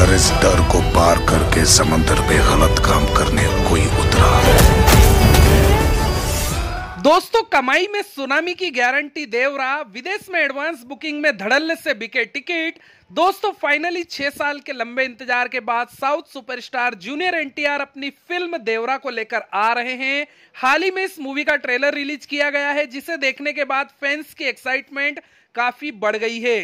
अगर इस डर को पार करके समंदर पे गलत काम करने कोई उतरा दोस्तों कमाई में सुनामी की गारंटी देवरा विदेश में एडवांस बुकिंग में धड़ल्ले से बिके टिकट दोस्तों फाइनली छह साल के लंबे इंतजार के बाद साउथ सुपरस्टार जूनियर एनटीआर अपनी फिल्म देवरा को लेकर आ रहे हैं हाल ही में इस मूवी का ट्रेलर रिलीज किया गया है जिसे देखने के बाद फैंस की एक्साइटमेंट काफी बढ़ गई है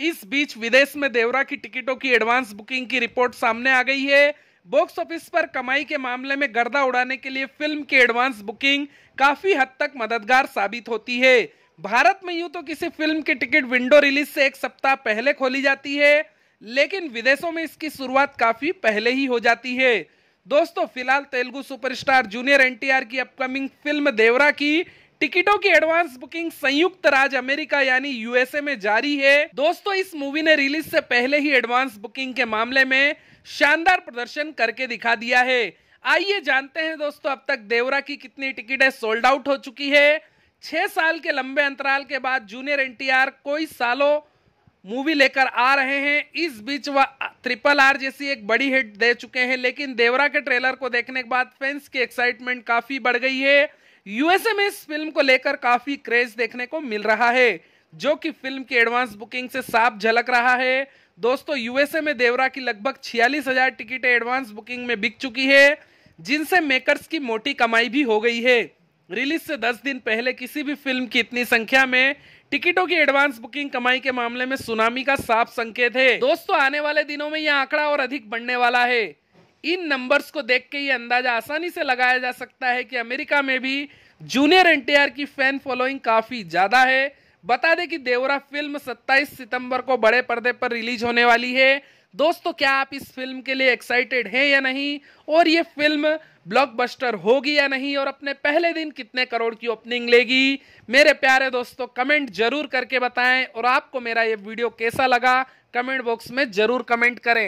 इस बीच विदेश में देवरा की टिकटों की एडवांस बुकिंग की रिपोर्ट सामने आ गई है बॉक्स ऑफिस पर कमाई के मामले में गर्दा उड़ाने के लिए फिल्म की एडवांस बुकिंग काफी हद तक मददगार साबित होती है भारत में यूं तो किसी फिल्म की टिकट विंडो रिलीज से एक सप्ताह पहले खोली जाती है लेकिन विदेशों में इसकी शुरुआत काफी पहले ही हो जाती है दोस्तों फिलहाल तेलुगु सुपरस्टार जूनियर एनटीआर की अपकमिंग फिल्म देवरा की टिकटों की एडवांस बुकिंग संयुक्त राज्य अमेरिका यानी यूएसए में जारी है दोस्तों इस मूवी ने रिलीज से पहले ही एडवांस बुकिंग के मामले में शानदार प्रदर्शन करके दिखा दिया है आइए जानते हैं दोस्तों अब तक देवरा की कितनी टिकटें सोल्ड आउट हो चुकी है छह साल के लंबे अंतराल के बाद जूनियर एन कोई सालों मूवी लेकर आ रहे हैं इस बीच वह ट्रिपल आर जैसी एक बड़ी हिट दे चुके हैं लेकिन देवरा के ट्रेलर को देखने के बाद फैंस की एक्साइटमेंट काफी बढ़ गई है यूएसए में इस फिल्म को लेकर काफी क्रेज देखने को मिल रहा है जो कि फिल्म की एडवांस बुकिंग से साफ झलक रहा है दोस्तों यूएसए में देवरा की लगभग छियालीस हजार टिकट एडवांस बुकिंग में बिक चुकी है जिनसे मेकर्स की मोटी कमाई भी हो गई है रिलीज से 10 दिन पहले किसी भी फिल्म की इतनी संख्या में टिकटों की एडवांस बुकिंग कमाई के मामले में सुनामी का साफ संकेत है दोस्तों आने वाले दिनों में यह आंकड़ा और अधिक बढ़ने वाला है इन नंबर्स को देख के ये अंदाजा आसानी से लगाया जा सकता है कि अमेरिका में भी जूनियर एनटीआर की फैन फॉलोइंग काफ़ी ज़्यादा है बता दें कि देवरा फिल्म 27 सितंबर को बड़े पर्दे पर रिलीज होने वाली है दोस्तों क्या आप इस फिल्म के लिए एक्साइटेड हैं या नहीं और ये फिल्म ब्लॉकबस्टर होगी या नहीं और अपने पहले दिन कितने करोड़ की ओपनिंग लेगी मेरे प्यारे दोस्तों कमेंट जरूर करके बताएं और आपको मेरा ये वीडियो कैसा लगा कमेंट बॉक्स में जरूर कमेंट करें